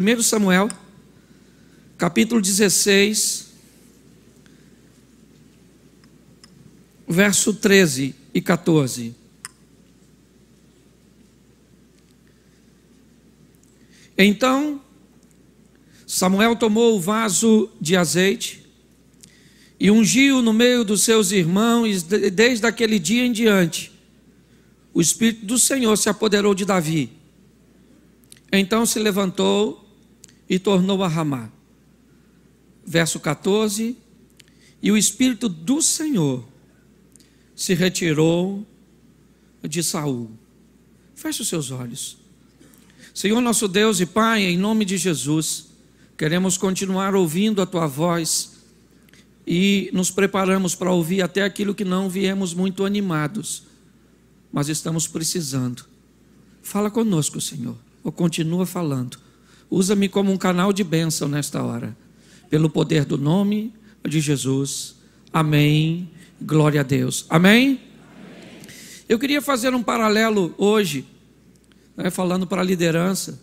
1 Samuel, capítulo 16, verso 13 e 14. Então, Samuel tomou o vaso de azeite e ungiu no meio dos seus irmãos, e desde aquele dia em diante, o Espírito do Senhor se apoderou de Davi. Então se levantou e tornou a ramar. Verso 14: E o espírito do Senhor se retirou de Saul. Feche os seus olhos. Senhor nosso Deus e Pai, em nome de Jesus, queremos continuar ouvindo a tua voz e nos preparamos para ouvir até aquilo que não viemos muito animados, mas estamos precisando. Fala conosco, Senhor, ou continua falando. Usa-me como um canal de bênção nesta hora, pelo poder do nome de Jesus. Amém. Glória a Deus. Amém? Amém. Eu queria fazer um paralelo hoje, né, falando para a liderança,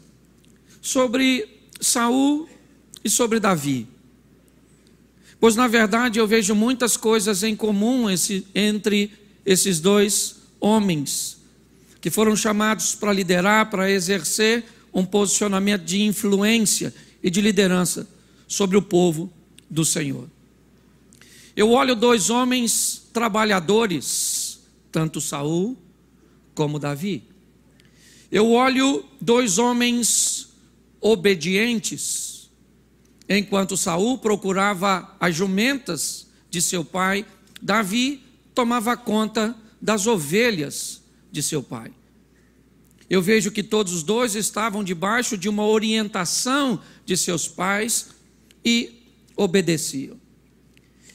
sobre Saul e sobre Davi. Pois, na verdade, eu vejo muitas coisas em comum esse, entre esses dois homens, que foram chamados para liderar, para exercer um posicionamento de influência e de liderança sobre o povo do Senhor. Eu olho dois homens trabalhadores, tanto Saul como Davi. Eu olho dois homens obedientes, enquanto Saul procurava as jumentas de seu pai, Davi tomava conta das ovelhas de seu pai eu vejo que todos os dois estavam debaixo de uma orientação de seus pais e obedeciam.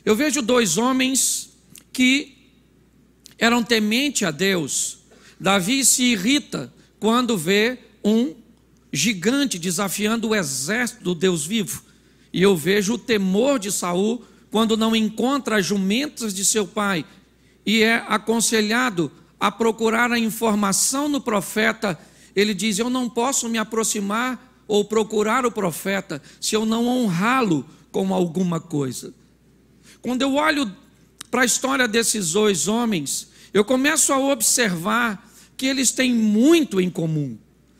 Eu vejo dois homens que eram temente a Deus. Davi se irrita quando vê um gigante desafiando o exército do Deus vivo. E eu vejo o temor de Saul quando não encontra as jumentas de seu pai e é aconselhado a procurar a informação no profeta, ele diz: Eu não posso me aproximar ou procurar o profeta se eu não honrá-lo com alguma coisa. Quando eu olho para a história desses dois homens, eu começo a observar que eles têm muito em comum.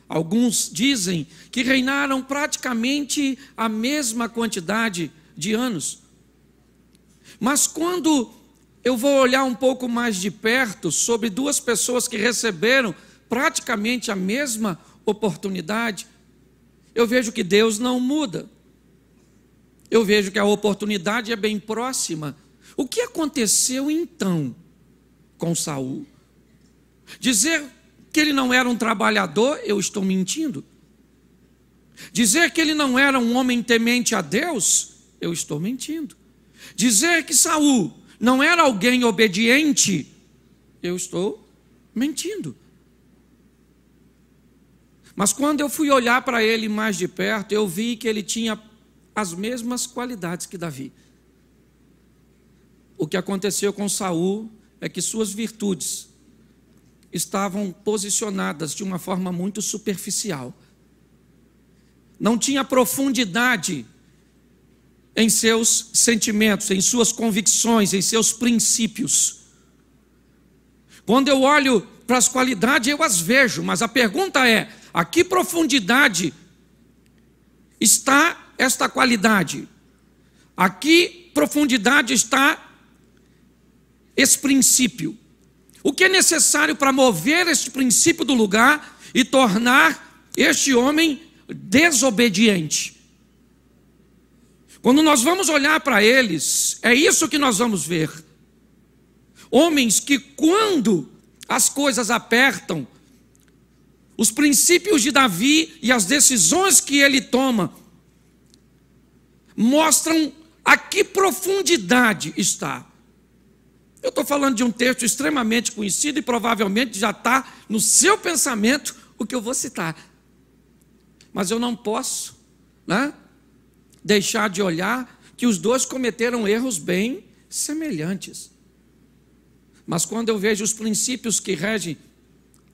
Alguns dizem que reinaram praticamente a mesma quantidade de anos. Mas quando eu vou olhar um pouco mais de perto sobre duas pessoas que receberam praticamente a mesma oportunidade, eu vejo que Deus não muda. Eu vejo que a oportunidade é bem próxima. O que aconteceu então com Saul? Dizer que ele não era um trabalhador, eu estou mentindo. Dizer que ele não era um homem temente a Deus, eu estou mentindo. Dizer que Saul não era alguém obediente, eu estou mentindo. Mas quando eu fui olhar para ele mais de perto, eu vi que ele tinha as mesmas qualidades que Davi. O que aconteceu com Saul é que suas virtudes estavam posicionadas de uma forma muito superficial. Não tinha profundidade em seus sentimentos, em suas convicções, em seus princípios. Quando eu olho para as qualidades, eu as vejo, mas a pergunta é: a que profundidade está esta qualidade? A que profundidade está esse princípio? O que é necessário para mover este princípio do lugar e tornar este homem desobediente? Quando nós vamos olhar para eles, é isso que nós vamos ver. Homens que, quando as coisas apertam, os princípios de Davi e as decisões que ele toma mostram a que profundidade está. Eu estou falando de um texto extremamente conhecido e provavelmente já está no seu pensamento o que eu vou citar. Mas eu não posso, né? deixar de olhar que os dois cometeram erros bem semelhantes. Mas quando eu vejo os princípios que regem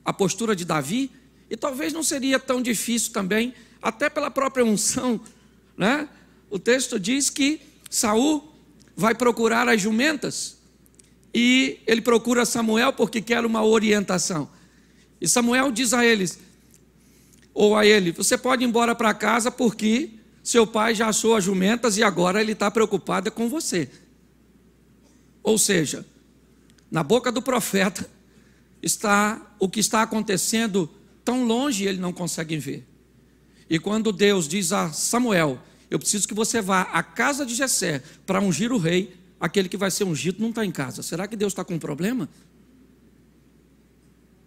a postura de Davi, e talvez não seria tão difícil também, até pela própria unção, né? O texto diz que Saul vai procurar as jumentas e ele procura Samuel porque quer uma orientação. E Samuel diz a eles, ou a ele: Você pode ir embora para casa porque seu pai já achou as jumentas e agora ele está preocupado é com você. Ou seja, na boca do profeta está o que está acontecendo tão longe ele não consegue ver. E quando Deus diz a Samuel: Eu preciso que você vá à casa de Jessé para ungir o rei, aquele que vai ser ungido não está em casa. Será que Deus está com um problema?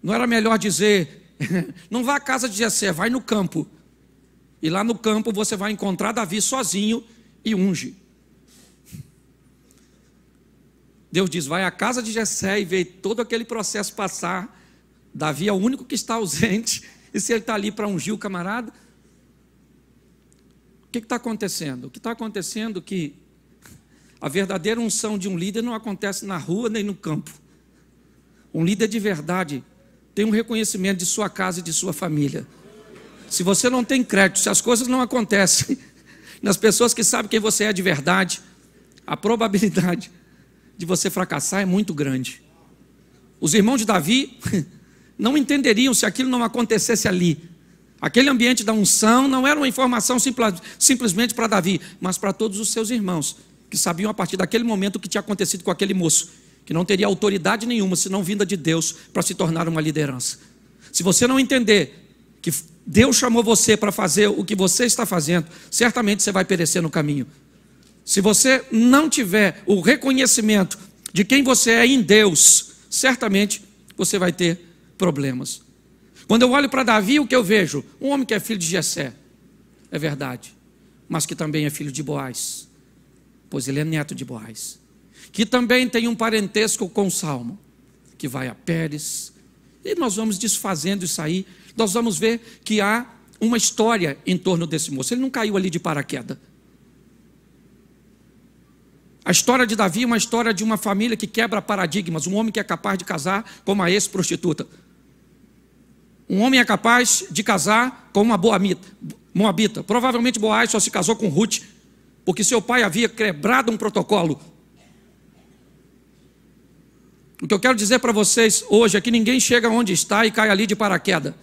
Não era melhor dizer: Não vá à casa de Jessé, vai no campo. E lá no campo você vai encontrar Davi sozinho e unge. Deus diz: vai à casa de Jessé e vê todo aquele processo passar. Davi é o único que está ausente. E se ele está ali para ungir o camarada, o que está acontecendo? O que está acontecendo é que a verdadeira unção de um líder não acontece na rua nem no campo. Um líder de verdade tem um reconhecimento de sua casa e de sua família se você não tem crédito, se as coisas não acontecem, nas pessoas que sabem quem você é de verdade, a probabilidade de você fracassar é muito grande. Os irmãos de Davi não entenderiam se aquilo não acontecesse ali. Aquele ambiente da unção não era uma informação simples, simplesmente para Davi, mas para todos os seus irmãos, que sabiam a partir daquele momento o que tinha acontecido com aquele moço, que não teria autoridade nenhuma, senão vinda de Deus, para se tornar uma liderança. Se você não entender que Deus chamou você para fazer o que você está fazendo, certamente você vai perecer no caminho. Se você não tiver o reconhecimento de quem você é em Deus, certamente você vai ter problemas. Quando eu olho para Davi, o que eu vejo? Um homem que é filho de Jessé, é verdade, mas que também é filho de Boaz, pois ele é neto de Boaz, que também tem um parentesco com Salmo, que vai a Pérez, e nós vamos desfazendo isso aí nós vamos ver que há uma história em torno desse moço. Ele não caiu ali de paraquedas. A história de Davi é uma história de uma família que quebra paradigmas, um homem que é capaz de casar com uma ex-prostituta. Um homem é capaz de casar com uma boa moabita. Provavelmente Boaz só se casou com Ruth, porque seu pai havia quebrado um protocolo. O que eu quero dizer para vocês hoje é que ninguém chega onde está e cai ali de paraquedas.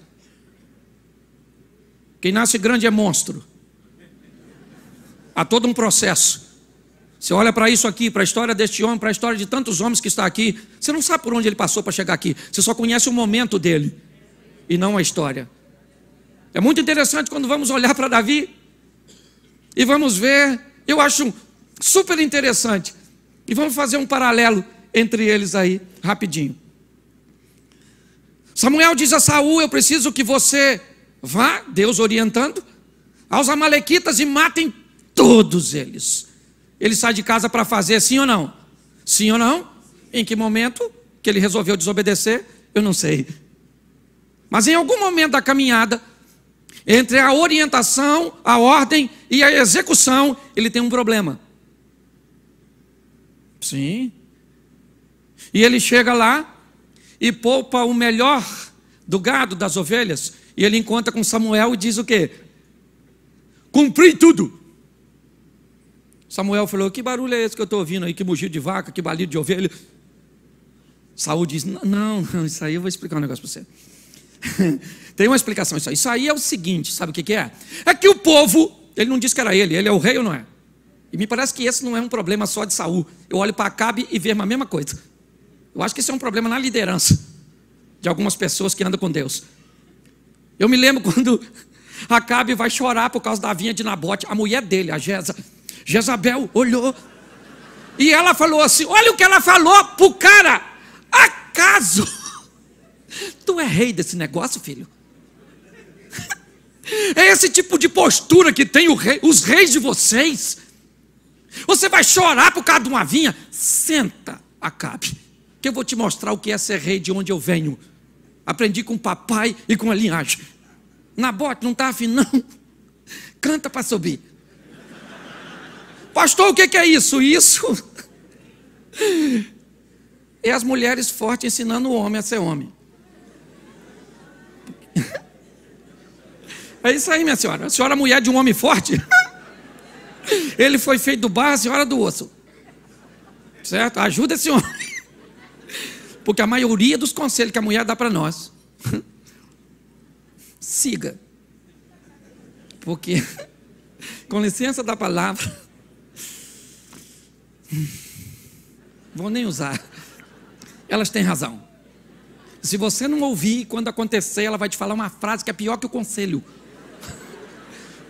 Quem nasce grande é monstro. Há todo um processo. Você olha para isso aqui, para a história deste homem, para a história de tantos homens que está aqui, você não sabe por onde ele passou para chegar aqui. Você só conhece o momento dele e não a história. É muito interessante quando vamos olhar para Davi e vamos ver, eu acho super interessante. E vamos fazer um paralelo entre eles aí, rapidinho. Samuel diz a Saul: "Eu preciso que você Vá, Deus orientando, aos Amalequitas e matem todos eles. Ele sai de casa para fazer sim ou não? Sim ou não? Em que momento que ele resolveu desobedecer? Eu não sei. Mas em algum momento da caminhada, entre a orientação, a ordem e a execução, ele tem um problema. Sim. E ele chega lá e poupa o melhor do gado, das ovelhas, e ele encontra com Samuel e diz o quê? Cumpri tudo. Samuel falou: Que barulho é esse que eu estou ouvindo aí? Que mugido de vaca, que balido de ovelha. Saul diz: Não, não isso aí eu vou explicar um negócio para você. Tem uma explicação isso aí. Isso aí é o seguinte: sabe o que, que é? É que o povo, ele não diz que era ele, ele é o rei ou não é? E me parece que esse não é um problema só de Saul. Eu olho para Acabe e vejo a mesma coisa. Eu acho que esse é um problema na liderança de algumas pessoas que andam com Deus. Eu me lembro quando Acabe vai chorar por causa da vinha de Nabote, a mulher dele, a Jeza. Jezabel olhou e ela falou assim: Olha o que ela falou pro cara. Acaso tu é rei desse negócio, filho? É esse tipo de postura que tem rei, os reis de vocês. Você vai chorar por causa de uma vinha? Senta, Acabe, que eu vou te mostrar o que é ser rei de onde eu venho. Aprendi com o papai e com a linhagem. Na bote não está afim, não. Canta para subir. Pastor, o que é isso? Isso é as mulheres fortes ensinando o homem a ser homem. É isso aí, minha senhora. A senhora é mulher de um homem forte. Ele foi feito do barro, a senhora do osso. Certo? Ajuda esse homem porque a maioria dos conselhos que a mulher dá para nós, siga. Porque, com licença da palavra, vou nem usar. Elas têm razão. Se você não ouvir, quando acontecer, ela vai te falar uma frase que é pior que o conselho.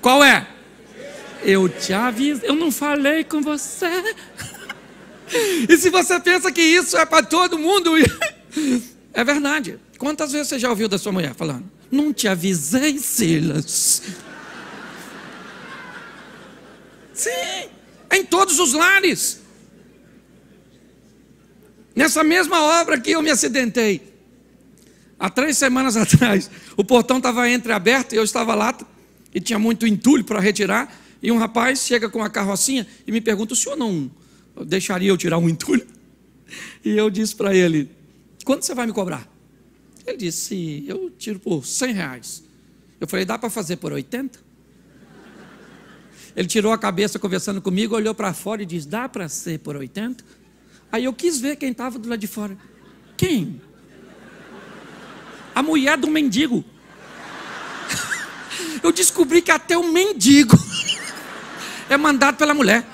Qual é? Eu te aviso, eu não falei com você. E se você pensa que isso é para todo mundo, é verdade. Quantas vezes você já ouviu da sua mulher falando? Não te avisei, Silas. Sim, é em todos os lares. Nessa mesma obra que eu me acidentei. Há três semanas atrás, o portão estava entreaberto e eu estava lá e tinha muito entulho para retirar. E um rapaz chega com a carrocinha e me pergunta: o senhor não deixaria eu tirar um entulho. E eu disse para ele: Quanto você vai me cobrar? Ele disse: Eu tiro por 100 reais. Eu falei: Dá para fazer por 80? Ele tirou a cabeça conversando comigo, olhou para fora e disse: Dá para ser por 80? Aí eu quis ver quem estava do lado de fora. Quem? A mulher do mendigo. Eu descobri que até o mendigo é mandado pela mulher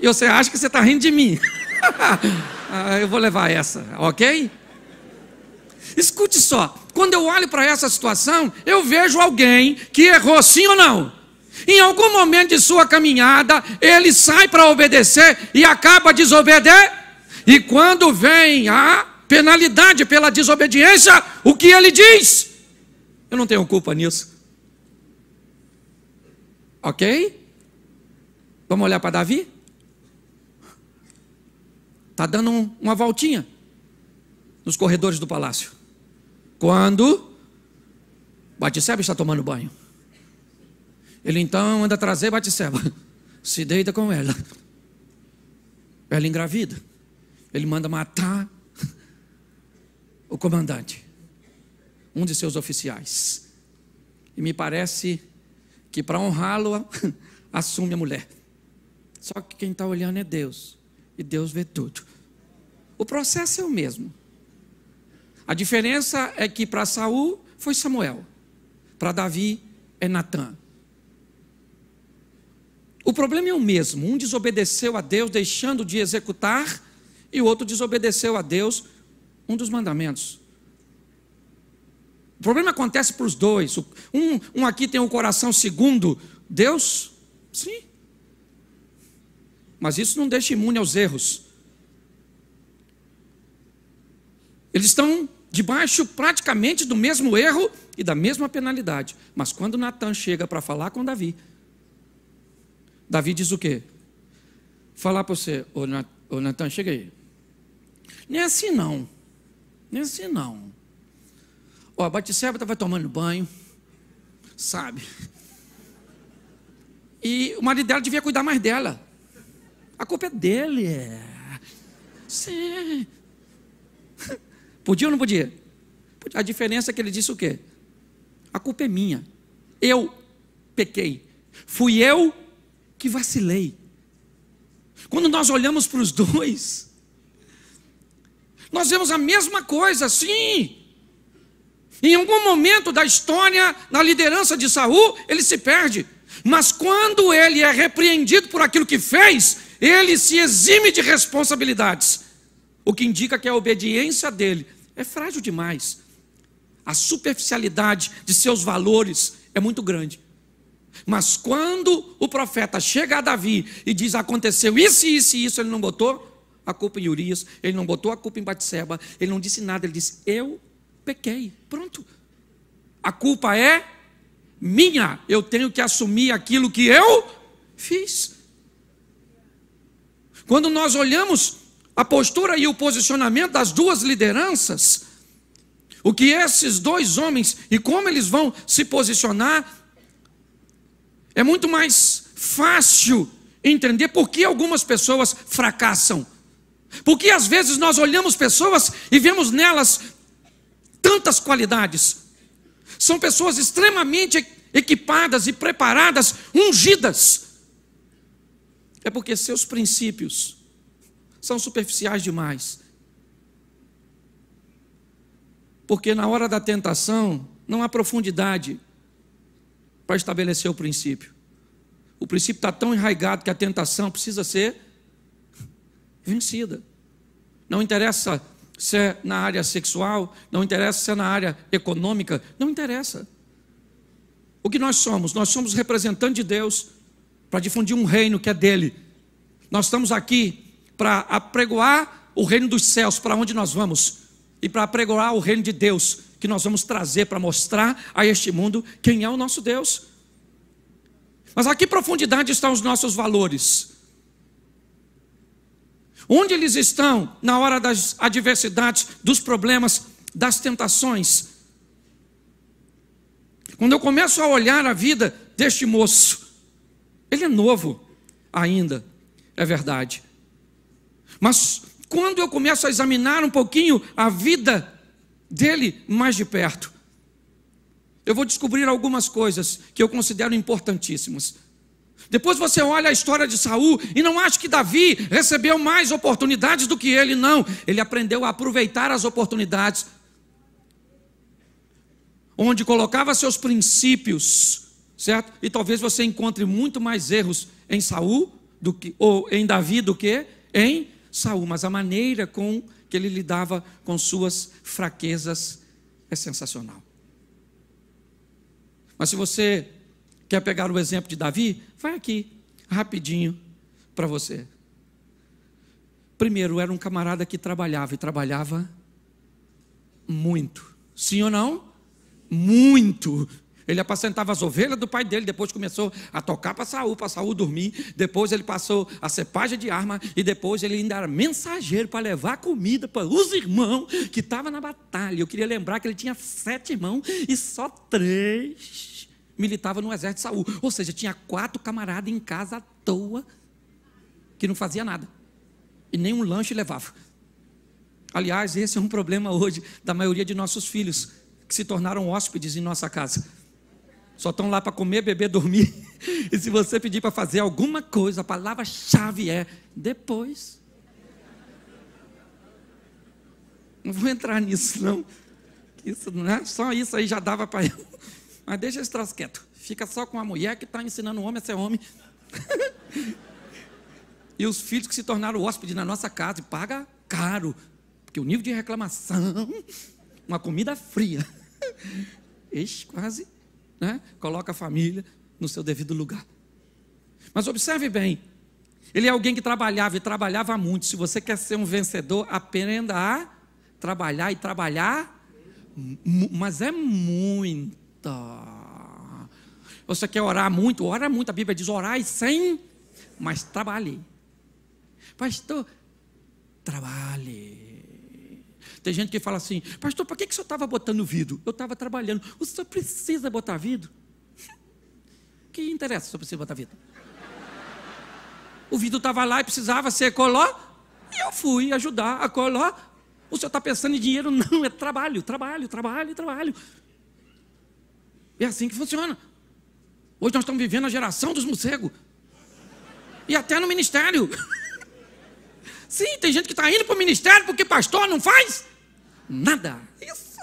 e você acha que você está rindo de mim. ah, eu vou levar essa, ok? Escute só, quando eu olho para essa situação, eu vejo alguém que errou sim ou não. Em algum momento de sua caminhada, ele sai para obedecer e acaba desobedecer. E quando vem a penalidade pela desobediência, o que ele diz? Eu não tenho culpa nisso. Ok? Vamos olhar para Davi? está dando uma voltinha nos corredores do palácio. Quando Batisseba está tomando banho. Ele então anda trazer Batisseba, se deita com ela. Ela engravida. Ele manda matar o comandante, um de seus oficiais. E me parece que para honrá-lo, assume a mulher. Só que quem está olhando é Deus e Deus vê tudo. O processo é o mesmo. A diferença é que para Saul foi Samuel, para Davi é Natã. O problema é o mesmo. Um desobedeceu a Deus deixando de executar e o outro desobedeceu a Deus um dos mandamentos. O problema acontece para os dois. Um, um aqui tem o um coração segundo Deus, sim. Mas isso não deixa imune aos erros. Eles estão debaixo praticamente do mesmo erro e da mesma penalidade. Mas quando Natan chega para falar com Davi, Davi diz o quê? Falar para você, ô oh, Natan, chega aí. Nem assim não. Nem assim não. Ó, oh, a Batisseba estava tomando banho, sabe? E o marido dela devia cuidar mais dela. A culpa é dele. Sim. Podia ou não podia? A diferença é que ele disse o quê? A culpa é minha. Eu pequei. Fui eu que vacilei. Quando nós olhamos para os dois, nós vemos a mesma coisa, sim. Em algum momento da história, na liderança de Saul, ele se perde. Mas quando ele é repreendido por aquilo que fez, ele se exime de responsabilidades, o que indica que a obediência dele é frágil demais. A superficialidade de seus valores é muito grande. Mas quando o profeta chega a Davi e diz aconteceu isso, isso e isso, ele não botou a culpa em Urias, ele não botou a culpa em Batseba, ele não disse nada, ele disse eu pequei. Pronto. A culpa é minha. Eu tenho que assumir aquilo que eu fiz. Quando nós olhamos a postura e o posicionamento das duas lideranças, o que esses dois homens e como eles vão se posicionar, é muito mais fácil entender por que algumas pessoas fracassam. Porque às vezes nós olhamos pessoas e vemos nelas tantas qualidades. São pessoas extremamente equipadas e preparadas, ungidas é porque seus princípios são superficiais demais. Porque na hora da tentação não há profundidade para estabelecer o princípio. O princípio está tão enraigado que a tentação precisa ser vencida. Não interessa se é na área sexual, não interessa se é na área econômica, não interessa. O que nós somos? Nós somos representantes de Deus para difundir um reino que é dele. Nós estamos aqui para apregoar o reino dos céus, para onde nós vamos, e para apregoar o reino de Deus, que nós vamos trazer para mostrar a este mundo quem é o nosso Deus. Mas a que profundidade estão os nossos valores? Onde eles estão na hora das adversidades, dos problemas, das tentações? Quando eu começo a olhar a vida deste moço, ele é novo ainda, é verdade. Mas quando eu começo a examinar um pouquinho a vida dele mais de perto, eu vou descobrir algumas coisas que eu considero importantíssimas. Depois você olha a história de Saul e não acha que Davi recebeu mais oportunidades do que ele, não. Ele aprendeu a aproveitar as oportunidades. Onde colocava seus princípios, certo? E talvez você encontre muito mais erros em Saul do que ou em Davi do que em Saul, mas a maneira com que ele lidava com suas fraquezas é sensacional. Mas se você quer pegar o exemplo de Davi, vai aqui rapidinho para você. Primeiro, era um camarada que trabalhava e trabalhava muito. Sim ou não? Muito. Ele apacentava as ovelhas do pai dele, depois começou a tocar para Saul, para Saul dormir, depois ele passou a ser de arma e depois ele ainda era mensageiro para levar comida para os irmãos que estavam na batalha. Eu queria lembrar que ele tinha sete irmãos e só três militavam no exército de Saul, ou seja, tinha quatro camaradas em casa à toa que não fazia nada e nem um lanche levava. Aliás, esse é um problema hoje da maioria de nossos filhos que se tornaram hóspedes em nossa casa. Só estão lá para comer, beber, dormir. E se você pedir para fazer alguma coisa, a palavra-chave é depois. Não vou entrar nisso, não. Isso, né? Só isso aí já dava para eu. Mas deixa esse troço quieto. Fica só com a mulher que está ensinando o homem a ser homem. e os filhos que se tornaram hóspedes na nossa casa e paga caro. Porque o nível de reclamação, uma comida fria. Ixi, quase né? coloca a família no seu devido lugar. Mas observe bem, ele é alguém que trabalhava e trabalhava muito. Se você quer ser um vencedor, aprenda a trabalhar e trabalhar, mas é muito. Você quer orar muito? Ora muito. A Bíblia diz orar e sem, mas trabalhe. Pastor, trabalhe. Tem gente que fala assim, pastor, por que, que o senhor estava botando vidro? Eu estava trabalhando. O senhor precisa botar vidro? que interessa se eu preciso botar vidro? O vidro estava lá e precisava ser coló. E eu fui ajudar a coló. O senhor está pensando em dinheiro? Não, é trabalho, trabalho, trabalho, trabalho. É assim que funciona. Hoje nós estamos vivendo a geração dos morcegos. E até no ministério. Sim, tem gente que está indo para o ministério porque pastor não faz nada. Isso!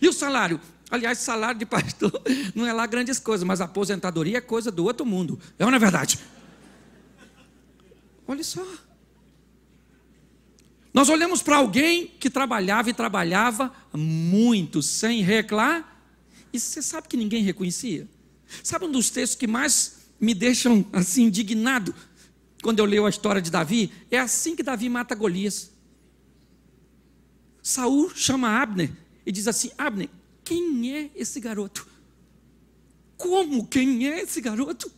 E o salário? Aliás, salário de pastor não é lá grandes coisas, mas aposentadoria é coisa do outro mundo. É uma é verdade. Olha só. Nós olhamos para alguém que trabalhava e trabalhava muito, sem reclamar, e você sabe que ninguém reconhecia? Sabe um dos textos que mais me deixam assim indignado quando eu leio a história de Davi? É assim que Davi mata Golias. Saul chama Abner e diz assim: Abner, quem é esse garoto? Como quem é esse garoto?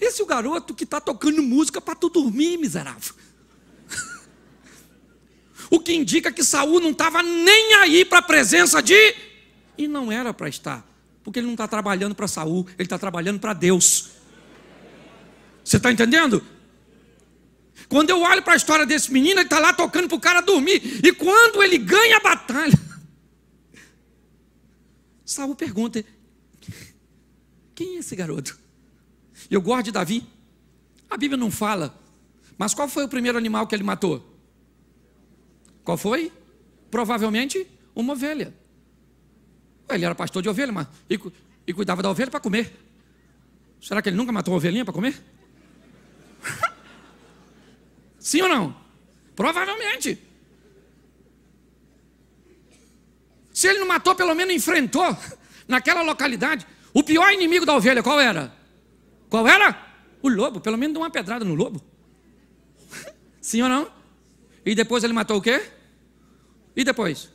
Esse é o garoto que está tocando música para tu dormir, miserável. o que indica que Saul não estava nem aí para a presença de. E não era para estar. Porque ele não está trabalhando para Saul, ele está trabalhando para Deus. Você está entendendo? Quando eu olho para a história desse menino, ele está lá tocando para o cara dormir. E quando ele ganha a batalha, Saul pergunta: quem é esse garoto? E eu guardo de Davi. A Bíblia não fala. Mas qual foi o primeiro animal que ele matou? Qual foi? Provavelmente uma ovelha. Ele era pastor de ovelha, mas e, e cuidava da ovelha para comer. Será que ele nunca matou uma ovelhinha para comer? Sim ou não? Provavelmente. Se ele não matou, pelo menos enfrentou naquela localidade. O pior inimigo da ovelha qual era? Qual era? O lobo. Pelo menos deu uma pedrada no lobo. Sim ou não? E depois ele matou o quê? E depois?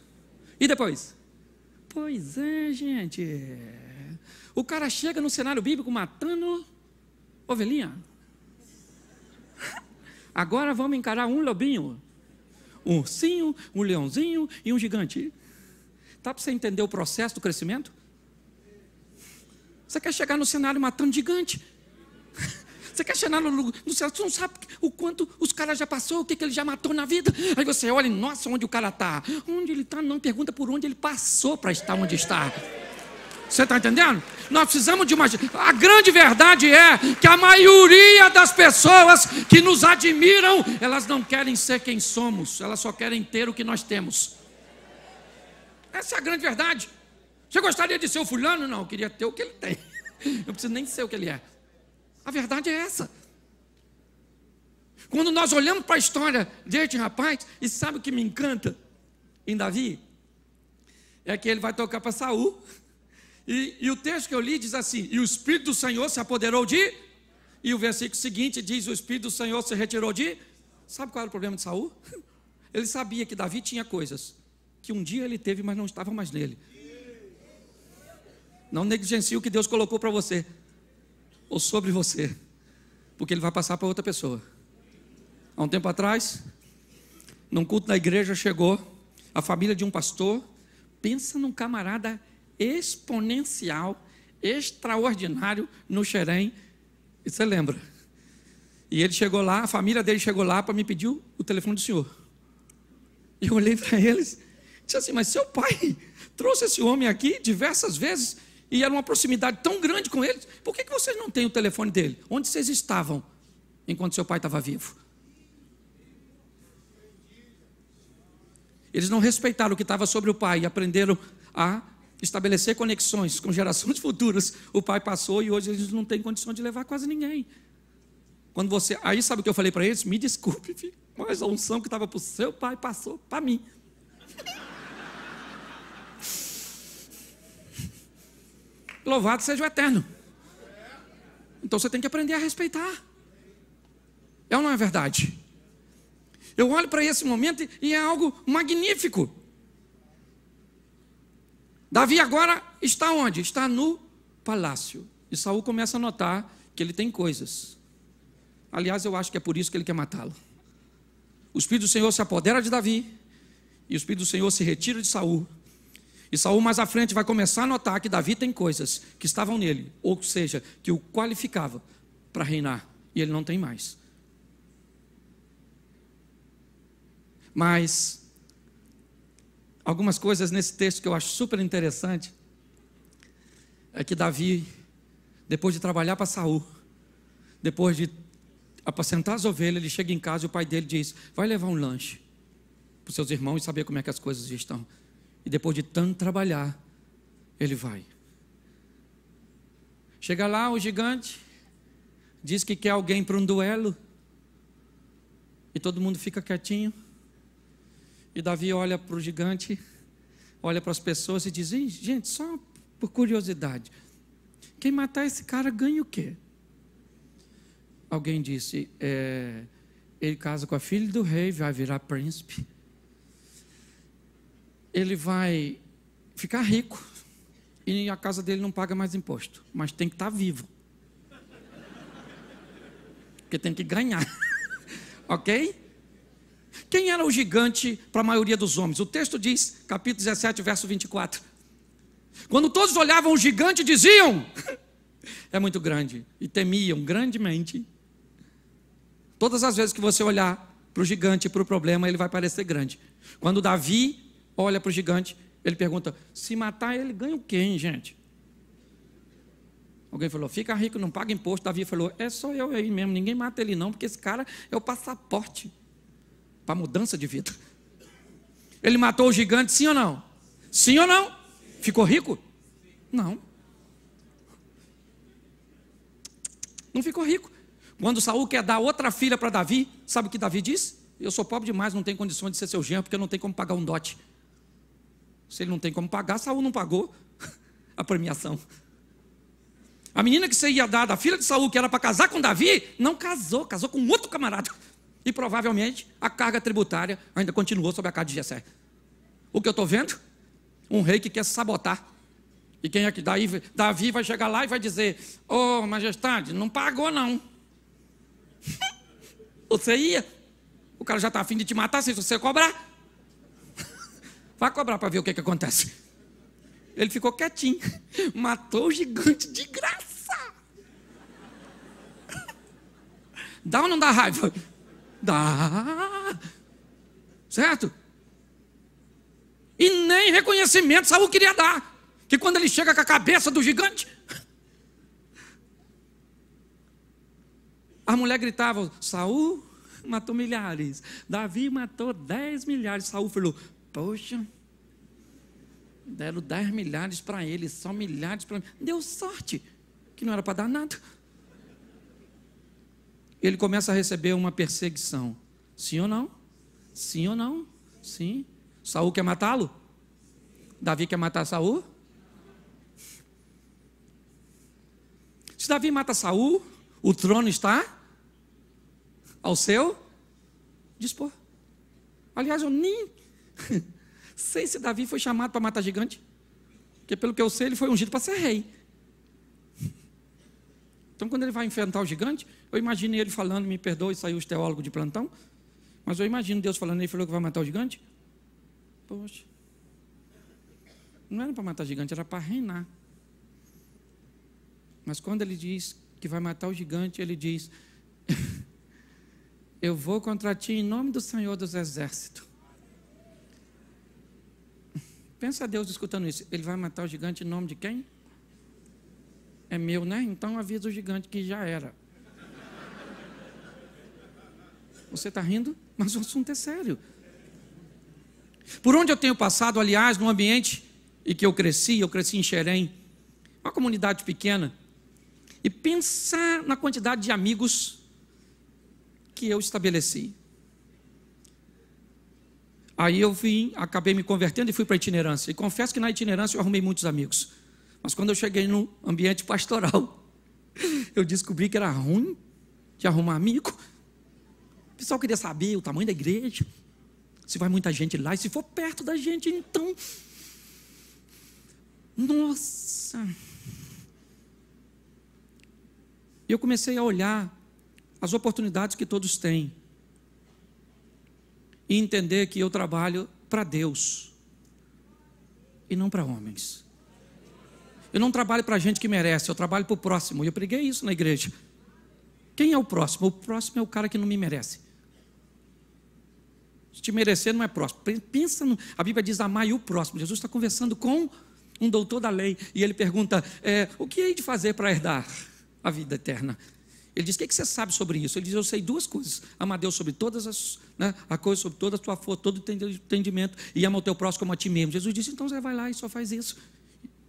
E depois? Pois é, gente. O cara chega no cenário bíblico matando ovelhinha. Agora vamos encarar um lobinho, um ursinho, um leãozinho e um gigante. Tá para você entender o processo do crescimento? Você quer chegar no cenário matando gigante? Você quer chegar no, no cenário, você não sabe o quanto os caras já passou, o que, que ele já matou na vida. Aí você olha, nossa, onde o cara está? Onde ele está? Não pergunta por onde ele passou para estar onde está. Você está entendendo? Nós precisamos de uma. A grande verdade é que a maioria das pessoas que nos admiram, elas não querem ser quem somos, elas só querem ter o que nós temos. Essa é a grande verdade. Você gostaria de ser o fulano? Não, eu queria ter o que ele tem. Eu preciso nem ser o que ele é. A verdade é essa. Quando nós olhamos para a história deste rapaz, e sabe o que me encanta em Davi? É que ele vai tocar para Saul e, e o texto que eu li diz assim: E o Espírito do Senhor se apoderou de. E o versículo seguinte diz: O Espírito do Senhor se retirou de. Sabe qual era o problema de Saul? Ele sabia que Davi tinha coisas que um dia ele teve, mas não estavam mais nele. Não negligencie o que Deus colocou para você ou sobre você, porque ele vai passar para outra pessoa. Há um tempo atrás, num culto da igreja chegou a família de um pastor. Pensa num camarada exponencial, extraordinário no Xerém. E você lembra? E ele chegou lá, a família dele chegou lá para me pedir o telefone do senhor. E eu olhei para eles, disse assim: Mas seu pai trouxe esse homem aqui diversas vezes e era uma proximidade tão grande com eles, por que, que vocês não têm o telefone dele? Onde vocês estavam enquanto seu pai estava vivo? Eles não respeitaram o que estava sobre o pai e aprenderam a estabelecer conexões com gerações futuras, o pai passou e hoje eles não têm condição de levar quase ninguém. Quando você, aí sabe o que eu falei para eles? Me desculpe, filho, mas a unção que estava para o seu pai passou para mim. Louvado seja o eterno. Então você tem que aprender a respeitar. É ou não é verdade? Eu olho para esse momento e é algo magnífico. Davi agora está onde? Está no palácio. E Saul começa a notar que ele tem coisas. Aliás, eu acho que é por isso que ele quer matá-lo. O espírito do Senhor se apodera de Davi e o espírito do Senhor se retira de Saul. E Saul mais à frente vai começar a notar que Davi tem coisas que estavam nele, ou seja, que o qualificava para reinar, e ele não tem mais. Mas algumas coisas nesse texto que eu acho super interessante. É que Davi, depois de trabalhar para Saul, depois de apacentar as ovelhas, ele chega em casa e o pai dele diz: Vai levar um lanche para os seus irmãos e saber como é que as coisas estão. E depois de tanto trabalhar, ele vai. Chega lá o gigante, diz que quer alguém para um duelo, e todo mundo fica quietinho. E Davi olha para o gigante, olha para as pessoas e diz: gente, só por curiosidade, quem matar esse cara ganha o quê? Alguém disse: é, ele casa com a filha do rei, vai virar príncipe. Ele vai ficar rico e a casa dele não paga mais imposto, mas tem que estar tá vivo. Porque tem que ganhar. ok? Quem era o gigante para a maioria dos homens? O texto diz, capítulo 17, verso 24. Quando todos olhavam o gigante, diziam: É muito grande. E temiam grandemente. Todas as vezes que você olhar para o gigante, para o problema, ele vai parecer grande. Quando Davi olha para o gigante, ele pergunta: Se matar ele, ganha o quê, hein, gente? Alguém falou, fica rico, não paga imposto. Davi falou, é só eu aí mesmo, ninguém mata ele não, porque esse cara é o passaporte para mudança de vida. Ele matou o gigante, sim ou não? Sim ou não? Ficou rico? Não. Não ficou rico. Quando Saul quer dar outra filha para Davi, sabe o que Davi diz? Eu sou pobre demais, não tenho condições de ser seu genro, porque eu não tenho como pagar um dote. Se ele não tem como pagar, Saul não pagou a premiação. A menina que você ia dar da filha de Saul, que era para casar com Davi, não casou, casou com outro camarada. E provavelmente a carga tributária ainda continuou sobre a casa de Jessé. O que eu estou vendo? Um rei que quer sabotar. E quem é que daí? Davi vai chegar lá e vai dizer: Ô oh, majestade, não pagou não. Você ia? O cara já está afim de te matar se você cobrar. Vai cobrar para ver o que, que acontece. Ele ficou quietinho. Matou o gigante de graça. Dá ou não dá raiva? Dá. Certo? E nem reconhecimento Saul queria dar. Que quando ele chega com a cabeça do gigante, a mulher gritava: Saul matou milhares, Davi matou dez milhares. Saul falou: Poxa, deram dez milhares para ele, só milhares para mim. Deu sorte, que não era para dar nada ele começa a receber uma perseguição. Sim ou não? Sim ou não? Sim. Saul quer matá-lo? Davi quer matar Saul? Se Davi mata Saul, o trono está ao seu dispor. Aliás, eu nem sei se Davi foi chamado para matar gigante, porque pelo que eu sei, ele foi ungido para ser rei. Então, quando ele vai enfrentar o gigante, eu imaginei ele falando, me perdoe, saiu os teólogos de plantão. Mas eu imagino Deus falando, ele falou que vai matar o gigante. Poxa. Não era para matar o gigante, era para reinar. Mas quando ele diz que vai matar o gigante, ele diz: Eu vou contra ti em nome do Senhor dos Exércitos. Pensa Deus escutando isso. Ele vai matar o gigante em nome de quem? É meu, né? Então avisa o gigante que já era. Você está rindo? Mas o assunto é sério. Por onde eu tenho passado, aliás, no ambiente em que eu cresci, eu cresci em Xerém, uma comunidade pequena, e pensar na quantidade de amigos que eu estabeleci. Aí eu vim, acabei me convertendo e fui para a itinerância. E confesso que na itinerância eu arrumei muitos amigos. Mas quando eu cheguei no ambiente pastoral, eu descobri que era ruim de arrumar amigo. O pessoal queria saber o tamanho da igreja, se vai muita gente lá, e se for perto da gente, então. Nossa! E eu comecei a olhar as oportunidades que todos têm e entender que eu trabalho para Deus e não para homens. Eu não trabalho para a gente que merece, eu trabalho para o próximo. E eu preguei isso na igreja. Quem é o próximo? O próximo é o cara que não me merece. Se te merecer não é próximo. Pensa no, a Bíblia diz amar e o próximo. Jesus está conversando com um doutor da lei e ele pergunta: é, o que hei de fazer para herdar a vida eterna? Ele diz: o que, é que, você sabe sobre isso? Ele diz: eu sei duas coisas. Amar Deus sobre todas as, né, a coisa, sobre toda a tua força, todo o entendimento e amar o teu próximo como a ti mesmo. Jesus disse: então você vai lá e só faz isso.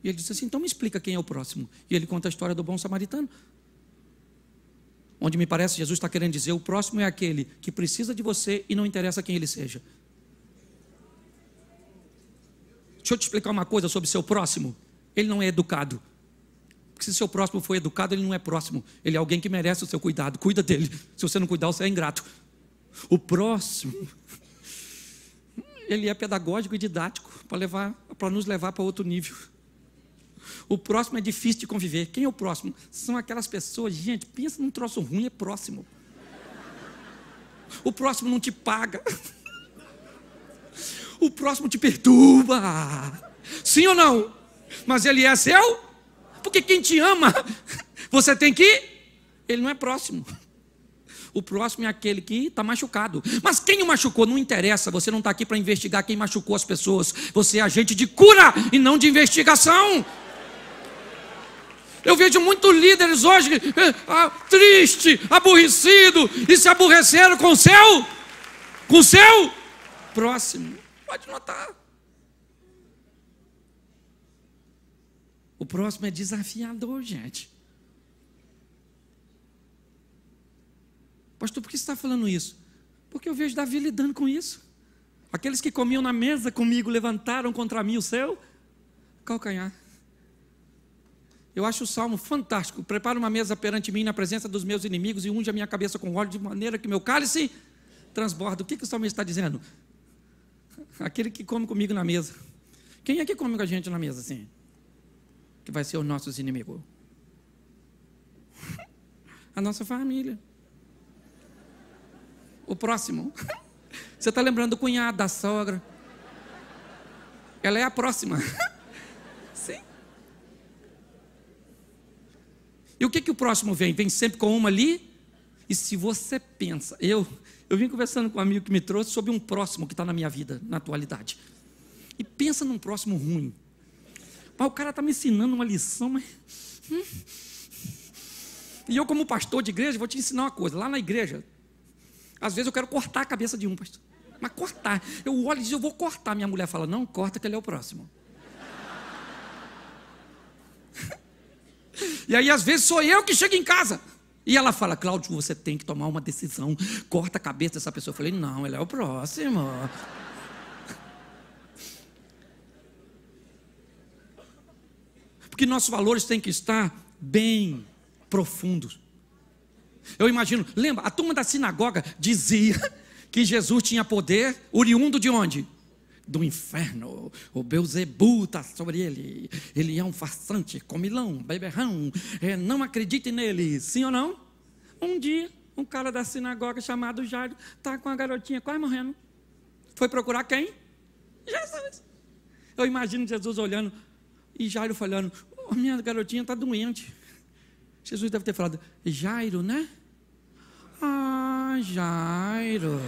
E ele disse assim: então me explica quem é o próximo. E ele conta a história do bom samaritano. Onde me parece Jesus está querendo dizer: o próximo é aquele que precisa de você e não interessa quem ele seja. Deixa eu te explicar uma coisa sobre seu próximo. Ele não é educado. Porque se seu próximo foi educado, ele não é próximo. Ele é alguém que merece o seu cuidado. Cuida dele. Se você não cuidar, você é ingrato. O próximo, ele é pedagógico e didático para levar, para nos levar para outro nível. O próximo é difícil de conviver. Quem é o próximo? São aquelas pessoas, gente, pensa num troço ruim, é próximo. O próximo não te paga. O próximo te perturba. Sim ou não? Mas ele é seu? Porque quem te ama, você tem que. Ele não é próximo. O próximo é aquele que está machucado. Mas quem o machucou não interessa. Você não está aqui para investigar quem machucou as pessoas. Você é agente de cura e não de investigação. Eu vejo muitos líderes hoje eh, ah, triste, aborrecido e se aborreceram com o céu? com o seu próximo. Pode notar. O próximo é desafiador, gente. Pastor, por que você está falando isso? Porque eu vejo Davi lidando com isso. Aqueles que comiam na mesa comigo levantaram contra mim o céu. calcanhar. Eu acho o salmo fantástico. Prepara uma mesa perante mim na presença dos meus inimigos e unge a minha cabeça com óleo, de maneira que meu cálice transborda. O que, que o salmo está dizendo? Aquele que come comigo na mesa. Quem é que come com a gente na mesa assim? Que vai ser o nosso inimigo. A nossa família. O próximo. Você está lembrando do cunhado, da sogra. Ela é a próxima. E o que, que o próximo vem? Vem sempre com uma ali. E se você pensa, eu, eu vim conversando com um amigo que me trouxe sobre um próximo que está na minha vida, na atualidade. E pensa num próximo ruim. Mas o cara está me ensinando uma lição, mas. Hum. E eu, como pastor de igreja, vou te ensinar uma coisa. Lá na igreja, às vezes eu quero cortar a cabeça de um, pastor. Mas cortar. Eu olho e digo, eu vou cortar. Minha mulher fala, não corta que ele é o próximo. E aí, às vezes, sou eu que chego em casa. E ela fala, Cláudio, você tem que tomar uma decisão. Corta a cabeça dessa pessoa. Eu falei, não, ele é o próximo. Porque nossos valores têm que estar bem profundos. Eu imagino, lembra, a turma da sinagoga dizia que Jesus tinha poder oriundo de onde? do inferno. O Beuzebu está sobre ele. Ele é um farsante, comilão, beberrão. É, não acredite nele, sim ou não? Um dia, um cara da sinagoga chamado Jairo está com a garotinha quase morrendo. Foi procurar quem? Jesus. Eu imagino Jesus olhando e Jairo falando: oh, Minha garotinha está doente. Jesus deve ter falado: Jairo, né? Ah, Jairo.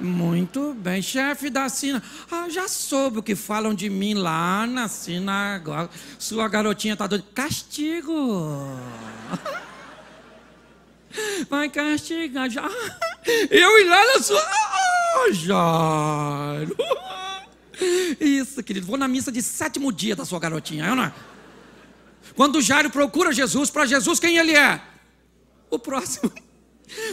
Muito bem, chefe da Sina. Ah, já soube o que falam de mim lá na agora. Sua garotinha tá doida. Castigo. Vai castigar já. Eu e lá na sua. Ah, ah Jairo. Isso, querido. Vou na missa de sétimo dia da sua garotinha, eu é não é? Quando Jairo procura Jesus, para Jesus quem ele é? O próximo.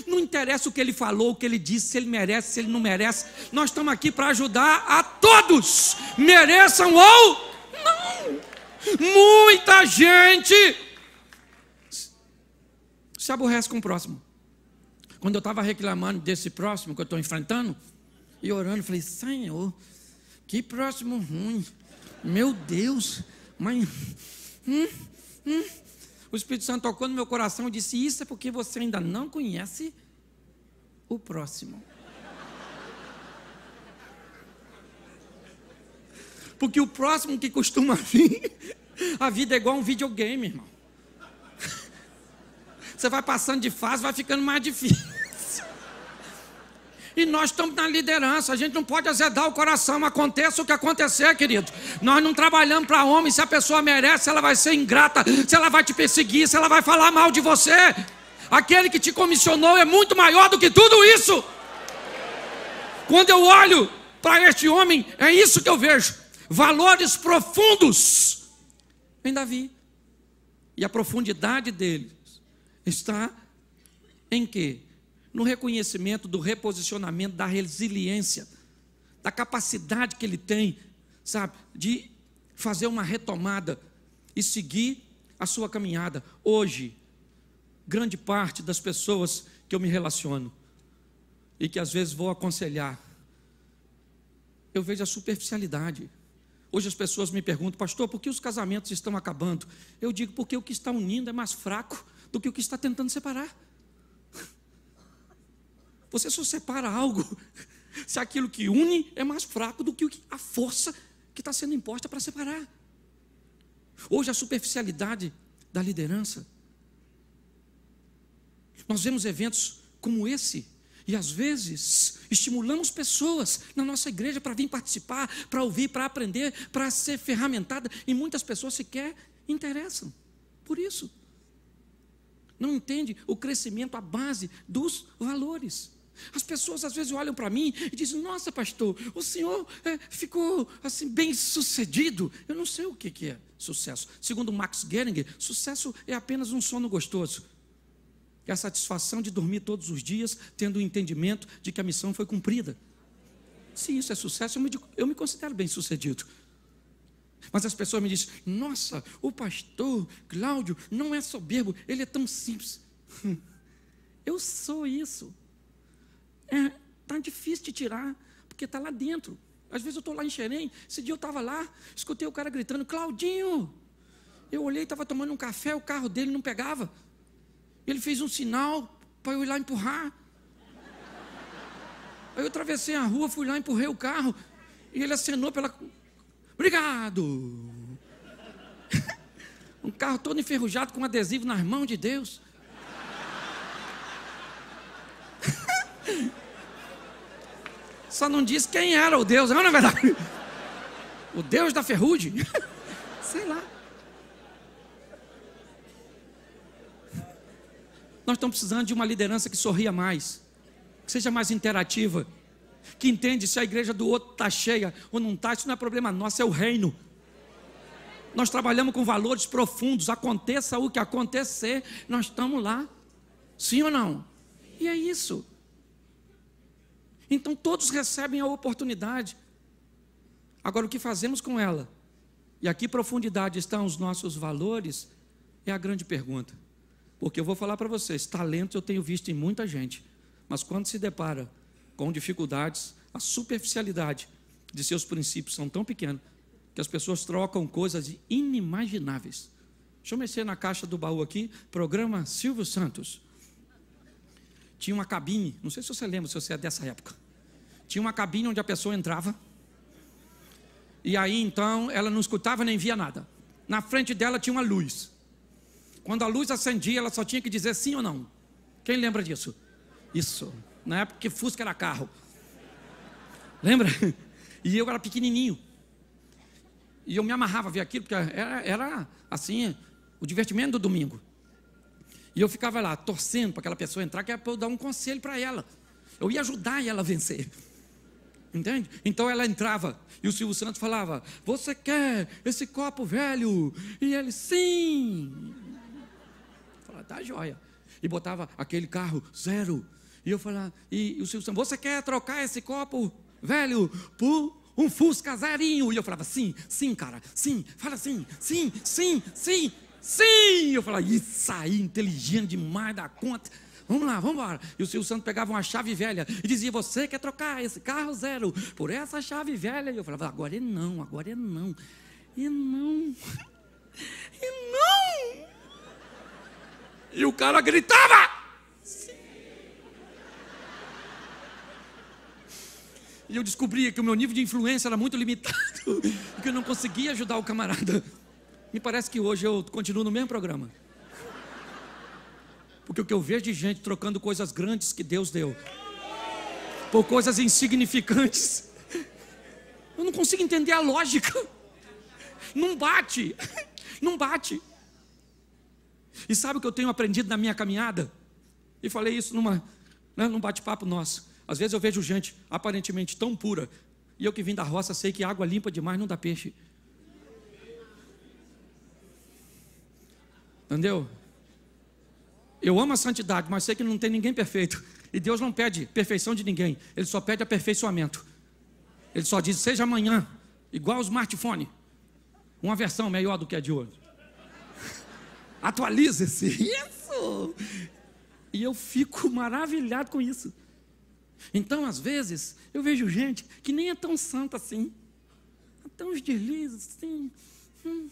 Não interessa o que ele falou, o que ele disse, se ele merece, se ele não merece. Nós estamos aqui para ajudar a todos, mereçam ou não. Muita gente se aborrece com o próximo. Quando eu estava reclamando desse próximo que eu estou enfrentando, e orando, falei: Senhor, que próximo ruim. Meu Deus, mãe. Hum, hum. O Espírito Santo tocou no meu coração e disse: Isso é porque você ainda não conhece o próximo. Porque o próximo que costuma vir, a vida é igual um videogame, irmão. Você vai passando de fase, vai ficando mais difícil. E nós estamos na liderança. A gente não pode azedar o coração. Aconteça o que acontecer, querido. Nós não trabalhamos para homem. Se a pessoa merece, ela vai ser ingrata. Se ela vai te perseguir, se ela vai falar mal de você. Aquele que te comissionou é muito maior do que tudo isso. Quando eu olho para este homem, é isso que eu vejo. Valores profundos em Davi. E a profundidade deles está em quê? no reconhecimento do reposicionamento, da resiliência, da capacidade que ele tem, sabe, de fazer uma retomada e seguir a sua caminhada. Hoje, grande parte das pessoas que eu me relaciono e que às vezes vou aconselhar, eu vejo a superficialidade. Hoje as pessoas me perguntam, pastor, por que os casamentos estão acabando? Eu digo, porque o que está unindo é mais fraco do que o que está tentando separar. Você só separa algo se aquilo que une é mais fraco do que a força que está sendo imposta para separar. Hoje, a superficialidade da liderança. Nós vemos eventos como esse e às vezes estimulamos pessoas na nossa igreja para vir participar, para ouvir, para aprender, para ser ferramentada, e muitas pessoas sequer interessam por isso. Não entende o crescimento à base dos valores. As pessoas às vezes olham para mim e dizem: Nossa, pastor, o senhor é, ficou assim bem sucedido. Eu não sei o que, que é sucesso. Segundo Max Geringer, sucesso é apenas um sono gostoso. É a satisfação de dormir todos os dias, tendo o entendimento de que a missão foi cumprida. Se isso é sucesso, eu me, eu me considero bem sucedido. Mas as pessoas me dizem: Nossa, o pastor Cláudio não é soberbo, ele é tão simples. eu sou isso. É, tá difícil de tirar, porque está lá dentro. Às vezes eu estou lá em Xerém, esse dia eu estava lá, escutei o cara gritando, Claudinho! Eu olhei, estava tomando um café, o carro dele não pegava. Ele fez um sinal para eu ir lá empurrar. Aí eu atravessei a rua, fui lá, empurrei o carro, e ele acenou pela. Obrigado! um carro todo enferrujado com um adesivo nas mãos de Deus. Só não disse quem era o Deus, não, é verdade. O Deus da ferrugem. Sei lá. Nós estamos precisando de uma liderança que sorria mais, que seja mais interativa, que entende se a igreja do outro está cheia ou não está, isso não é problema nosso, é o reino. Nós trabalhamos com valores profundos, aconteça o que acontecer, nós estamos lá. Sim ou não? E é isso. Então todos recebem a oportunidade. Agora, o que fazemos com ela? E aqui profundidade estão os nossos valores? É a grande pergunta. Porque eu vou falar para vocês, talentos eu tenho visto em muita gente, mas quando se depara com dificuldades, a superficialidade de seus princípios são tão pequenos que as pessoas trocam coisas inimagináveis. Deixa eu mexer na caixa do baú aqui, programa Silvio Santos tinha uma cabine, não sei se você lembra, se você é dessa época. Tinha uma cabine onde a pessoa entrava. E aí então ela não escutava nem via nada. Na frente dela tinha uma luz. Quando a luz acendia, ela só tinha que dizer sim ou não. Quem lembra disso? Isso. Na época que Fusca era carro. Lembra? E eu era pequenininho. E eu me amarrava a ver aquilo, porque era, era assim, o divertimento do domingo. E eu ficava lá torcendo para aquela pessoa entrar, que era para eu dar um conselho para ela. Eu ia ajudar ela a vencer. Entende? Então ela entrava e o Silvio Santos falava: Você quer esse copo velho? E ele, sim. Eu falava, tá joia. E botava aquele carro zero. E eu falava, e, e o Silvio Santos, você quer trocar esse copo velho por um Fusca zerinho? E eu falava, sim, sim, cara, sim, fala sim, sim, sim, sim. Sim! Eu falava, isso aí, inteligente demais da conta. Vamos lá, vamos embora. E o seu Santo pegava uma chave velha e dizia: Você quer trocar esse carro zero por essa chave velha? E eu falava: Agora é não, agora é não. E não. E não. E o cara gritava. Sim. E eu descobria que o meu nível de influência era muito limitado, que eu não conseguia ajudar o camarada. Me parece que hoje eu continuo no mesmo programa. Porque o que eu vejo de gente trocando coisas grandes que Deus deu por coisas insignificantes, eu não consigo entender a lógica. Não bate, não bate. E sabe o que eu tenho aprendido na minha caminhada? E falei isso numa, né, num bate-papo nosso. Às vezes eu vejo gente aparentemente tão pura, e eu que vim da roça sei que água limpa demais não dá peixe. Entendeu? Eu amo a santidade, mas sei que não tem ninguém perfeito. E Deus não pede perfeição de ninguém, Ele só pede aperfeiçoamento. Ele só diz, seja amanhã, igual o smartphone. Uma versão melhor do que a de hoje. Atualize-se. Isso! E eu fico maravilhado com isso. Então, às vezes, eu vejo gente que nem é tão santa assim. Até uns deslizes assim. Hum.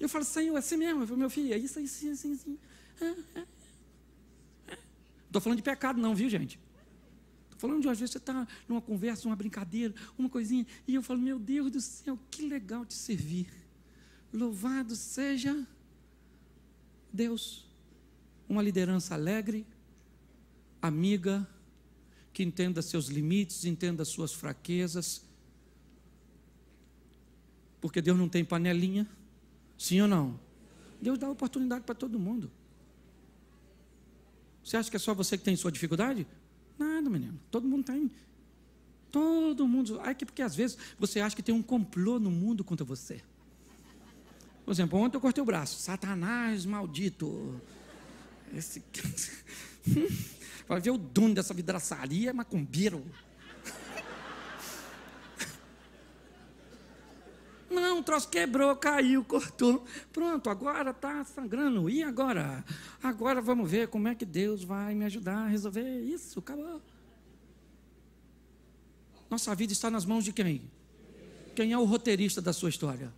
Eu falo, Senhor, é assim mesmo. meu filho, é isso, é isso, é isso. É Estou ah, ah, ah. falando de pecado, não, viu, gente? Estou falando de às vezes você está numa conversa, uma brincadeira, uma coisinha, e eu falo, meu Deus do céu, que legal te servir. Louvado seja Deus. Uma liderança alegre, amiga, que entenda seus limites, entenda suas fraquezas. Porque Deus não tem panelinha. Sim ou não? Deus dá oportunidade para todo mundo. Você acha que é só você que tem sua dificuldade? Nada, menino. Todo mundo tem. Todo mundo. Ah, é que porque às vezes você acha que tem um complô no mundo contra você. Por exemplo, ontem eu cortei o braço. Satanás maldito. Esse. Vai ver o dono dessa vidraçaria, macumbeiro. Não, o troço quebrou, caiu, cortou. Pronto, agora está sangrando. E agora? Agora vamos ver como é que Deus vai me ajudar a resolver isso. Acabou. Nossa vida está nas mãos de quem? Quem é o roteirista da sua história?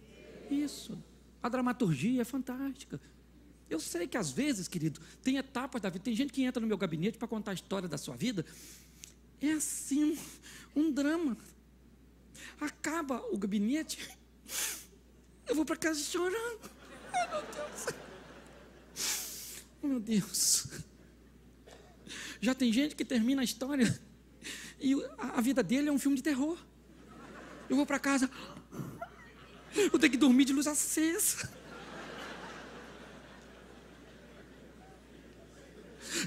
Isso. A dramaturgia é fantástica. Eu sei que às vezes, querido, tem etapas da vida. Tem gente que entra no meu gabinete para contar a história da sua vida. É assim, um, um drama. Acaba o gabinete, eu vou para casa chorando. Oh, meu Deus. Meu Deus. Já tem gente que termina a história e a vida dele é um filme de terror. Eu vou para casa. Eu tenho que dormir de luz acesa.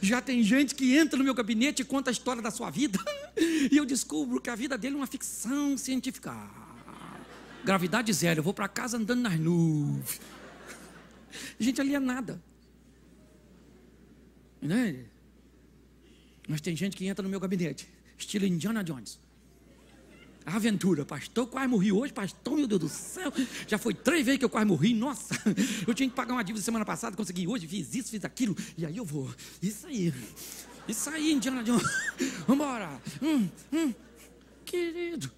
Já tem gente que entra no meu gabinete e conta a história da sua vida. E eu descubro que a vida dele é uma ficção científica. Gravidade zero, eu vou para casa andando nas nuvens. Gente, ali é nada. Né? Mas tem gente que entra no meu gabinete, estilo Indiana Jones. Aventura, pastor, quase morri hoje, pastor, meu Deus do céu, já foi três vezes que eu quase morri, nossa, eu tinha que pagar uma dívida semana passada, consegui hoje, fiz isso, fiz aquilo, e aí eu vou, isso aí, isso aí, Indiana Jones, vambora, hum, hum, querido,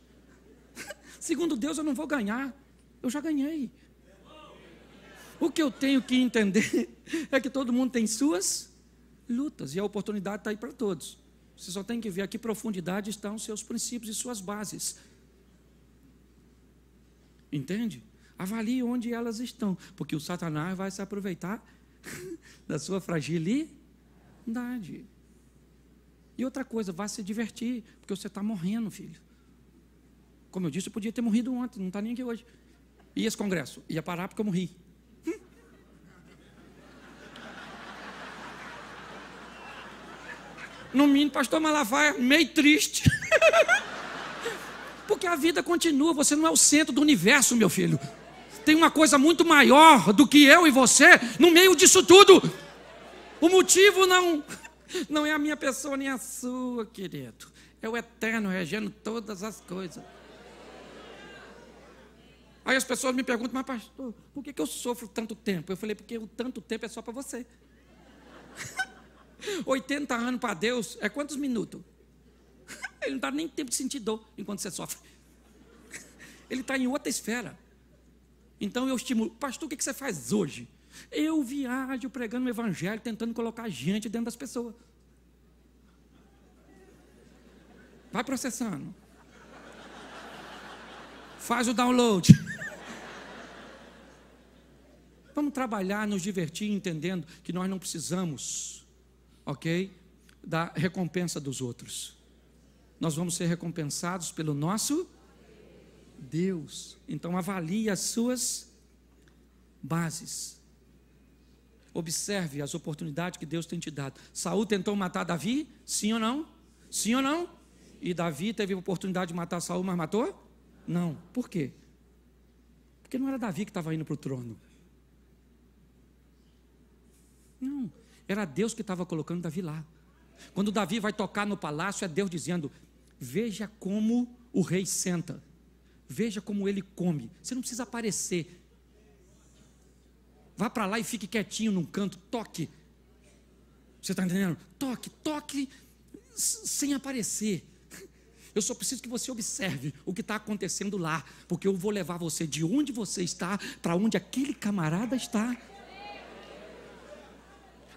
Segundo Deus, eu não vou ganhar. Eu já ganhei. O que eu tenho que entender é que todo mundo tem suas lutas e a oportunidade está aí para todos. Você só tem que ver a que profundidade estão seus princípios e suas bases. Entende? Avalie onde elas estão, porque o Satanás vai se aproveitar da sua fragilidade. E outra coisa, vá se divertir, porque você está morrendo, filho. Como eu disse, eu podia ter morrido ontem, não está nem aqui hoje. E esse congresso? Ia parar porque eu morri. Hum? No mínimo, pastor Malafaia, meio triste. porque a vida continua, você não é o centro do universo, meu filho. Tem uma coisa muito maior do que eu e você no meio disso tudo. O motivo não, não é a minha pessoa nem a sua, querido. É o eterno regendo todas as coisas. Aí as pessoas me perguntam, mas pastor, por que, que eu sofro tanto tempo? Eu falei, porque o tanto tempo é só para você. 80 anos para Deus é quantos minutos? Ele não dá nem tempo de sentir dor enquanto você sofre. Ele está em outra esfera. Então eu estimulo, pastor, o que, que você faz hoje? Eu viajo pregando o evangelho, tentando colocar gente dentro das pessoas. Vai processando. Faz o download. Vamos trabalhar, nos divertir, entendendo que nós não precisamos, ok, da recompensa dos outros. Nós vamos ser recompensados pelo nosso Deus. Então avalie as suas bases. Observe as oportunidades que Deus tem te dado. Saul tentou matar Davi? Sim ou não? Sim ou não? E Davi teve a oportunidade de matar Saul, mas matou? Não. Por quê? Porque não era Davi que estava indo para o trono. Não, era Deus que estava colocando Davi lá. Quando Davi vai tocar no palácio, é Deus dizendo: Veja como o rei senta, veja como ele come. Você não precisa aparecer. Vá para lá e fique quietinho num canto, toque. Você está entendendo? Toque, toque, sem aparecer. Eu só preciso que você observe o que está acontecendo lá, porque eu vou levar você de onde você está para onde aquele camarada está.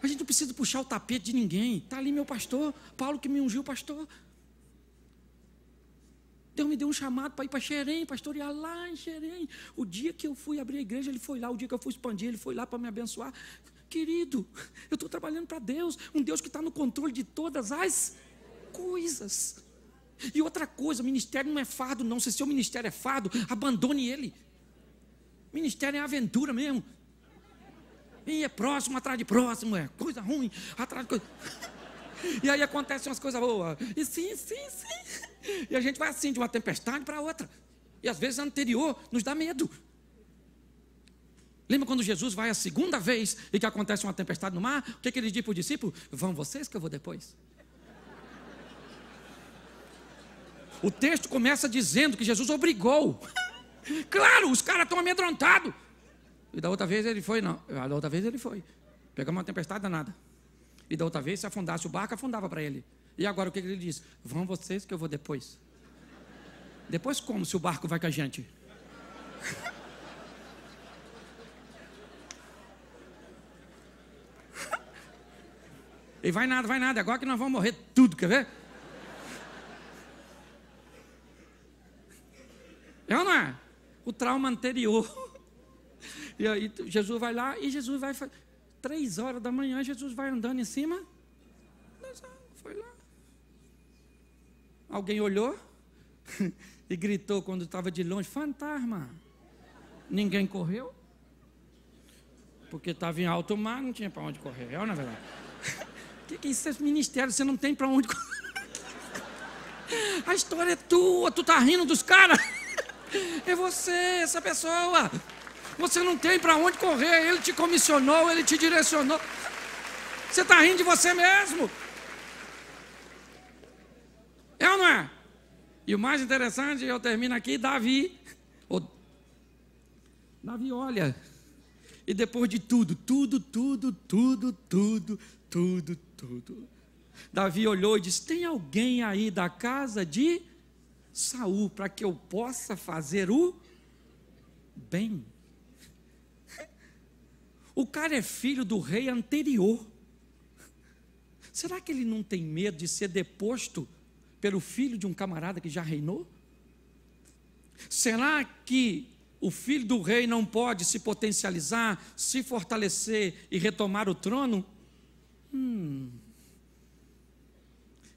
A gente não precisa puxar o tapete de ninguém. Está ali meu pastor, Paulo que me ungiu pastor. Deus me deu um chamado para ir para Xerém, pastorear lá em Xerém. O dia que eu fui abrir a igreja, ele foi lá. O dia que eu fui expandir, ele foi lá para me abençoar. Querido, eu estou trabalhando para Deus, um Deus que está no controle de todas as coisas. E outra coisa, ministério não é fardo, não. Se seu ministério é fardo, abandone ele. Ministério é aventura mesmo. E é próximo atrás de próximo, é coisa ruim, atrás de coisa. E aí acontecem umas coisas boas. E sim, sim, sim. E a gente vai assim, de uma tempestade para outra. E às vezes a é anterior nos dá medo. Lembra quando Jesus vai a segunda vez e que acontece uma tempestade no mar? O que, que ele diz para o discípulo? Vão vocês que eu vou depois. O texto começa dizendo que Jesus obrigou. Claro, os caras estão amedrontados. E da outra vez ele foi, não. Ah, da outra vez ele foi. Pegamos uma tempestade danada. E da outra vez, se afundasse o barco, afundava para ele. E agora o que, ele diz? Vão vocês que eu vou depois. Depois como se o barco vai com a gente? e vai nada, vai nada. Agora que nós vamos morrer tudo, quer ver? É ou não é? O trauma anterior e aí Jesus vai lá e Jesus vai. Três horas da manhã, Jesus vai andando em cima. Ah, foi lá. Alguém olhou e gritou quando estava de longe: fantasma. Ninguém correu. Porque estava em alto mar, não tinha para onde correr. É, na é verdade. O que, que é isso é ministério? Você não tem para onde correr. A história é tua, tu tá rindo dos caras. É você, essa pessoa. Você não tem para onde correr. Ele te comissionou, ele te direcionou. Você está rindo de você mesmo. É ou não é? E o mais interessante, eu termino aqui, Davi. Davi olha. E depois de tudo, tudo, tudo, tudo, tudo, tudo, tudo. Davi olhou e disse: Tem alguém aí da casa de Saul para que eu possa fazer o bem? O cara é filho do rei anterior. Será que ele não tem medo de ser deposto pelo filho de um camarada que já reinou? Será que o filho do rei não pode se potencializar, se fortalecer e retomar o trono? Hum.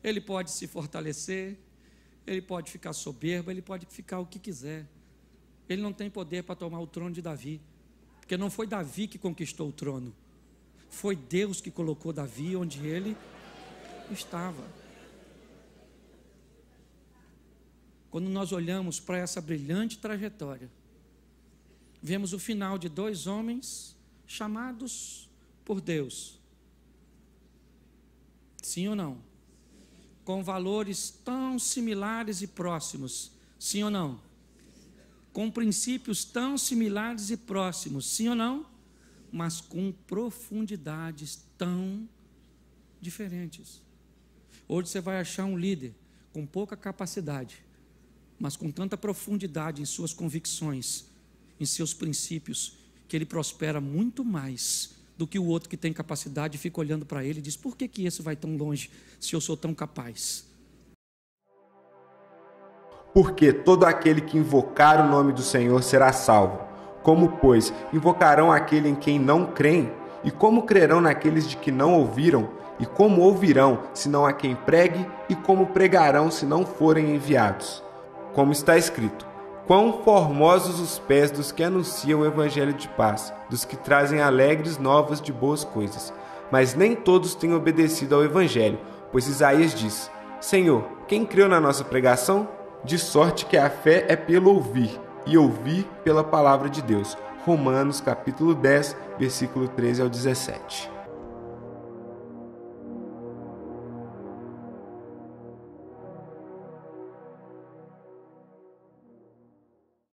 Ele pode se fortalecer, ele pode ficar soberbo, ele pode ficar o que quiser. Ele não tem poder para tomar o trono de Davi. Porque não foi Davi que conquistou o trono, foi Deus que colocou Davi onde ele estava. Quando nós olhamos para essa brilhante trajetória, vemos o final de dois homens chamados por Deus. Sim ou não? Com valores tão similares e próximos. Sim ou não? com princípios tão similares e próximos, sim ou não? Mas com profundidades tão diferentes. Hoje você vai achar um líder com pouca capacidade, mas com tanta profundidade em suas convicções, em seus princípios, que ele prospera muito mais do que o outro que tem capacidade e fica olhando para ele e diz: por que, que esse vai tão longe se eu sou tão capaz? porque todo aquele que invocar o nome do Senhor será salvo. Como, pois, invocarão aquele em quem não creem? E como crerão naqueles de que não ouviram? E como ouvirão, se não a quem pregue? E como pregarão, se não forem enviados? Como está escrito: Quão formosos os pés dos que anunciam o evangelho de paz, dos que trazem alegres novas de boas coisas. Mas nem todos têm obedecido ao evangelho, pois Isaías diz: Senhor, quem creu na nossa pregação? De sorte que a fé é pelo ouvir, e ouvir pela palavra de Deus. Romanos capítulo 10, versículo 13 ao 17.